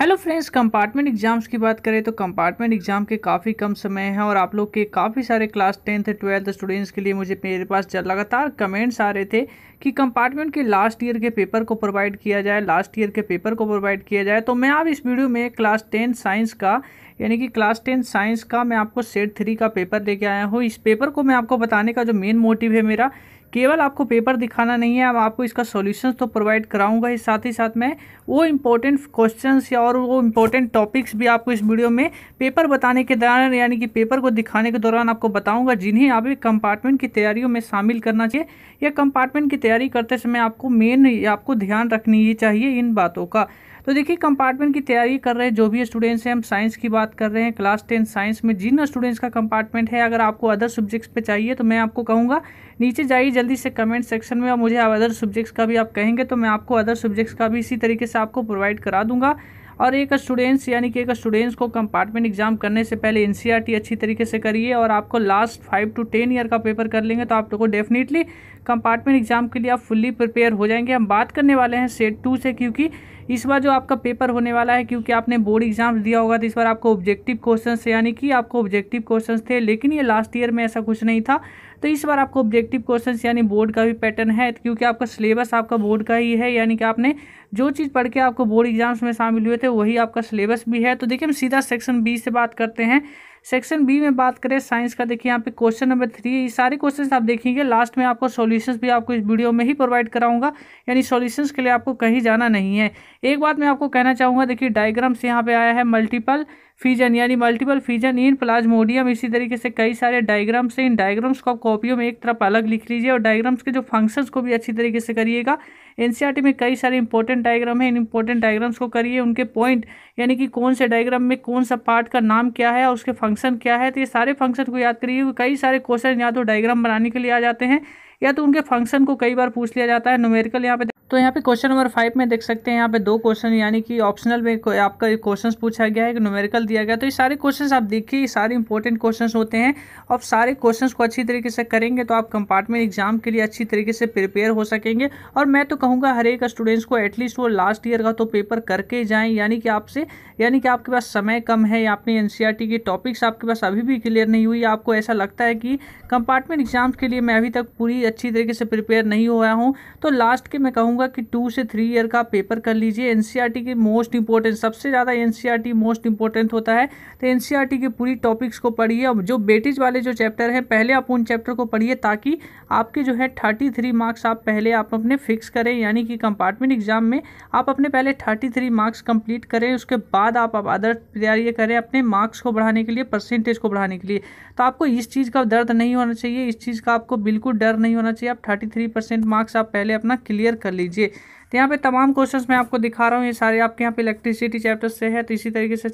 hello friends compartment exams की बात करें तो कंपार्टमेंट एग्जाम के काफ़ी कम समय हैं और आप लोग के काफ़ी सारे क्लास टेंथ ट्वेल्थ स्टूडेंट्स के लिए मुझे मेरे पास लगातार कमेंट्स आ रहे थे कि कंपार्टमेंट के लास्ट ईयर के पेपर को प्रोवाइड किया जाए लास्ट ईयर के पेपर को प्रोवाइड किया जाए तो मैं आप इस वीडियो में क्लास टेंथ साइंस का यानी कि क्लास टेन साइंस का मैं आपको सेट थ्री का पेपर लेके आया हूँ इस पेपर को मैं आपको बताने का जो मेन मोटिव है मेरा केवल आपको पेपर दिखाना नहीं है अब आपको इसका सॉल्यूशन तो प्रोवाइड कराऊंगा ही साथ ही साथ मैं वो इम्पोर्टेंट क्वेश्चन या और वो इम्पोर्टेंट टॉपिक्स भी आपको इस वीडियो में पेपर बताने के दौरान यानी कि पेपर को दिखाने के दौरान आपको बताऊंगा जिन्हें आप कंपार्टमेंट की तैयारियों में शामिल करना चाहिए या कंपार्टमेंट की तैयारी करते समय आपको मेन आपको ध्यान रखनी ही चाहिए इन बातों का तो देखिए कंपार्टमेंट की तैयारी कर रहे जो भी स्टूडेंट्स हैं हम साइंस की बात कर रहे हैं क्लास टेन साइंस में जिन स्टूडेंट्स का कंपार्टमेंट है अगर आपको अदर सब्जेक्ट्स पे चाहिए तो मैं आपको कहूँगा नीचे जाइए जल्दी से कमेंट सेक्शन में और मुझे अदर सब्जेक्ट्स का भी आप कहेंगे तो मैं आपको अदर सब्जेक्ट्स का भी इसी तरीके से आपको प्रोवाइड करा दूंगा और एक स्टूडेंट्स यानी कि एक स्टूडेंट्स को कंपार्टमेंट एग्जाम करने से पहले एन e अच्छी तरीके से करिए और आपको last five to ten year का पेपर कर लेंगे तो आप लोग को डेफिनेटली कंपार्टमेंट एग्जाम के लिए आप फुल्ली प्रिपेयर हो जाएंगे हम बात करने वाले हैं सेट टू से क्योंकि इस बार जो आपका पेपर होने वाला है क्योंकि आपने बोर्ड एग्जाम दिया होगा तो इस बार आपको ऑब्जेक्टिव क्वेश्चन यानी कि आपको ऑब्जेक्टिव क्वेश्चन थे लेकिन ये लास्ट ईयर में ऐसा कुछ नहीं था तो इस बार आपको ऑब्जेक्टिव क्वेश्चन यानी बोर्ड का भी पैटर्न है क्योंकि आपका सिलेबस आपका बोर्ड का ही है यानी कि आपने जो चीज़ पढ़ के आपको बोर्ड एग्जाम्स में शामिल हुए थे वही आपका सिलेबस भी है तो देखिए हम सीधा सेक्शन बी से बात करते हैं सेक्शन बी में बात करें साइंस का देखिए यहाँ पे क्वेश्चन नंबर थ्री ये सारे क्वेश्चन आप देखेंगे लास्ट में आपको सॉल्यूशंस भी आपको इस वीडियो में ही प्रोवाइड कराऊंगा यानी सॉल्यूशंस के लिए आपको कहीं जाना नहीं है एक बात मैं आपको कहना चाहूँगा देखिए डायग्राम से यहाँ पे आया है मल्टीपल फीजन यानी मल्टीपल फीजन इन प्लाज्मोडियम इसी तरीके से कई सारे डायग्राम्स हैं इन डायग्राम्स को आप कॉपियों में एक तरफ अलग लिख लीजिए और डायग्राम्स के जो फंक्शंस को भी अच्छी तरीके से करिएगा एनसीईआरटी में कई सारे इंपॉर्टेंट डायग्राम हैं इन इंपॉर्टेंट डायग्राम्स को करिए उनके पॉइंट यानी कि कौन से डायग्राम में कौन सा पार्ट का नाम क्या है और उसके फंक्शन क्या है तो ये सारे फंक्शन को याद करिए कई सारे क्वेश्चन या तो डायग्राम बनाने के लिए आ जाते हैं या तो उनके फंक्शन को कई बार पूछ लिया जाता है नोमेरिकल यहाँ पे तो यहाँ पे क्वेश्चन नंबर फाइव में देख सकते हैं यहाँ पे दो क्वेश्चन यानी कि ऑप्शनल में आपका क्वेश्चन पूछा गया है न्यूमेरिकल दिया गया तो ये सारे क्वेश्चन आप देखिए ये सारे इंपॉर्टेंट क्वेश्चन होते हैं और सारे क्वेश्चन को अच्छी तरीके से करेंगे तो आप कंपार्टमेंट एग्जाम के लिए अच्छी तरीके से प्रिपेयर हो सकेंगे और मैं तो कहूँगा हर एक स्टूडेंट्स को एटलीस्ट वो लास्ट ईयर का तो पेपर करके जाएँ यानी कि आपसे यानी कि आपके पास समय कम है या अपने एन के टॉपिक्स आपके पास अभी भी क्लियर नहीं हुई आपको ऐसा लगता है कि कंपार्टमेंट एग्जाम के लिए मैं अभी तक पूरी अच्छी तरीके से प्रिपेयर नहीं हुआ हूँ तो लास्ट के मैं कहूँगा कहूँगा कि टू से थ्री ईयर का पेपर कर लीजिए एनसीईआरटी के मोस्ट इंपॉर्टेंट सबसे ज़्यादा एनसीईआरटी मोस्ट इंपॉर्टेंट होता है तो एनसीईआरटी e के पूरी टॉपिक्स को पढ़िए और जो बेटिज वाले जो चैप्टर हैं पहले आप उन चैप्टर को पढ़िए ताकि आपके जो है थर्टी थ्री मार्क्स आप पहले आप अपने फिक्स करें यानी कि कंपार्टमेंट एग्जाम में आप अपने पहले थर्टी थ्री मार्क्स कंप्लीट करें उसके बाद आप अदर तैयारी करें अपने मार्क्स को बढ़ाने के लिए परसेंटेज को बढ़ाने के लिए तो आपको इस चीज़ का दर्द नहीं होना चाहिए इस चीज़ का आपको बिल्कुल डर नहीं होना चाहिए आप थर्टी थ्री परसेंट मार्क्स आप पहले अपना क्लियर कर लीजिए लीजिए तो यहाँ पे तमाम क्वेश्चंस मैं आपको दिखा रहा हूँ ये सारे आपके यहाँ पे इलेक्ट्रिसिटी चैप्टर से है तो इसी तरीके से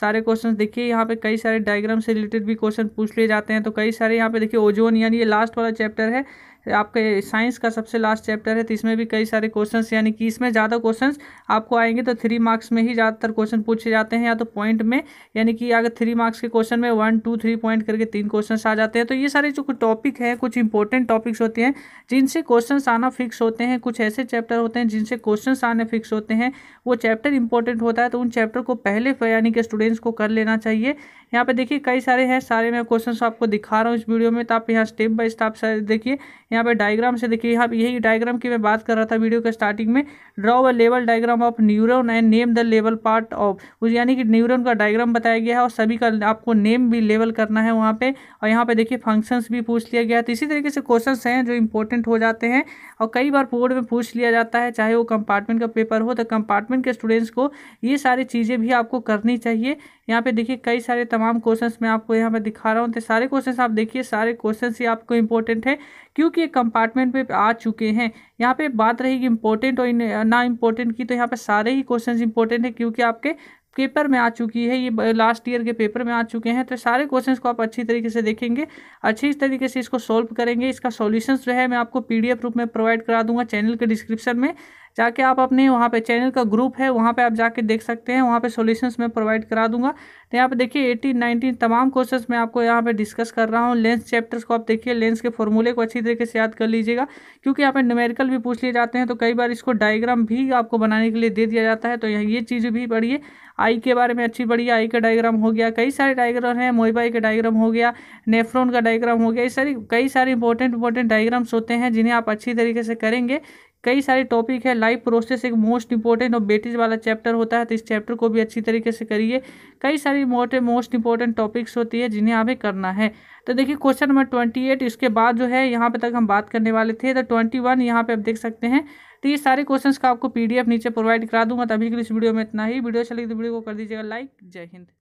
सारे क्वेश्चंस देखिए यहाँ पे कई सारे डायग्राम से रिलेटेड भी क्वेश्चन पूछ लिए जाते हैं तो कई सारे यहाँ पे देखिए ओजोन यानी ये लास्ट वाला चैप्टर है आपके साइंस का सबसे लास्ट चैप्टर है तो इसमें भी कई सारे क्वेश्चन यानी कि इसमें ज़्यादा क्वेश्चन आपको आएंगे तो थ्री मार्क्स में ही ज़्यादातर क्वेश्चन पूछे जाते हैं या तो पॉइंट में यानी कि अगर थ्री मार्क्स के क्वेश्चन में वन टू थ्री पॉइंट करके तीन क्वेश्चन आ जाते हैं तो ये सारे जो टॉपिक है कुछ इंपॉर्टेंट टॉपिक्स होते हैं जिनसे क्वेश्चन आना फिक्स होते हैं कुछ ऐसे चैप्टर होते हैं जिनसे क्वेश्चन आने फिक्स होते हैं वो चैप्टर इंपॉर्टेंट होता है तो उन चैप्टर को पहले यानी कि स्टूडेंट्स को कर लेना चाहिए यहाँ पे देखिए कई सारे हैं सारे मैं क्वेश्चन आपको दिखा रहा हूँ इस वीडियो में तो आप यहाँ स्टेप बाय स्टेप सारे देखिए यहाँ पे डायग्राम से देखिए यहाँ यही डायग्राम की मैं बात कर रहा था वीडियो के स्टार्टिंग में draw a level diagram of neuron and name the level part of उस यानी कि न्यूरोन का डायग्राम बताया गया है और सभी का आपको नेम भी लेवल करना है वहाँ पर और यहाँ पर देखिए फंक्शंस भी पूछ लिया गया तो इसी तरीके से क्वेश्चन हैं जो इंपॉर्टेंट हो जाते हैं और कई बार बोर्ड में पूछ लिया जाता है चाहे वो कंपार्टमेंट का पेपर हो तो कंपार्टमेंट के स्टूडेंट्स को ये सारी चीज़ें भी आपको करनी चाहिए यहाँ पे देखिए कई सारे तमाम क्वेश्चंस मैं आपको यहाँ पे दिखा रहा हूँ तो सारे क्वेश्चंस आप देखिए सारे क्वेश्चंस ही आपको इम्पोर्टेंट है क्योंकि ये कंपार्टमेंट पे आ चुके हैं यहाँ पे बात रहेगी इम्पोर्टेंट और ना इंपॉर्टेंट की तो यहाँ पे सारे ही क्वेश्चंस इंपॉर्टेंट है क्योंकि आपके पेपर में आ चुकी है ये लास्ट ईयर के पेपर में आ चुके हैं तो सारे क्वेश्चंस को आप अच्छी तरीके से देखेंगे अच्छी तरीके से इसको सॉल्व करेंगे इसका सॉल्यूशंस जो है मैं आपको पीडीएफ रूप में प्रोवाइड करा दूंगा चैनल के डिस्क्रिप्शन में जाके आप अपने वहाँ पे चैनल का ग्रुप है वहाँ पे आप जाके देख सकते हैं वहाँ पे सॉल्यूशंस मैं प्रोवाइड करा दूंगा तो यहाँ पे देखिए 18, 19 तमाम कोर्सेज मैं आपको यहाँ पे डिस्कस कर रहा हूँ लेंस चैप्टर्स को आप देखिए लेंस के फॉर्मूले को अच्छी तरीके से याद कर लीजिएगा क्योंकि यहाँ पे न्यूमेरिकल भी पूछ लिए जाते हैं तो कई बार इसको डायग्राम भी आपको बनाने के लिए दे दिया जाता है तो यहाँ ये चीज़ भी पढ़िए आई के बारे में अच्छी पढ़िए आई का डायग्राम हो गया कई सारे डायग्राम हैं मोईबाई का डायग्राम हो गया नेफ्रोन का डायग्राम हो गया ये सारी कई सारे इंपॉर्टेंट इंपॉर्टेंट डायग्राम्स होते हैं जिन्हें आप अच्छी तरीके से करेंगे कई सारे टॉपिक है लाइफ प्रोसेस एक मोस्ट इंपॉर्टेंट और बेटीज वाला चैप्टर होता है तो इस चैप्टर को भी अच्छी तरीके से करिए कई सारी मोटे मोस्ट इंपॉर्टेंट टॉपिक्स होती है जिन्हें हमें करना है तो देखिए क्वेश्चन नंबर ट्वेंटी एट इसके बाद जो है यहाँ पे तक हम बात करने वाले थे तो ट्वेंटी वन यहाँ पे आप देख सकते हैं तो ये सारे क्वेश्चन का आपको पी नीचे प्रोवाइड करा दूंगा तभी के लिए इस वीडियो में इतना ही वीडियो चलेगी अच्छा तो वीडियो को कर दीजिएगा लाइक जय हिंद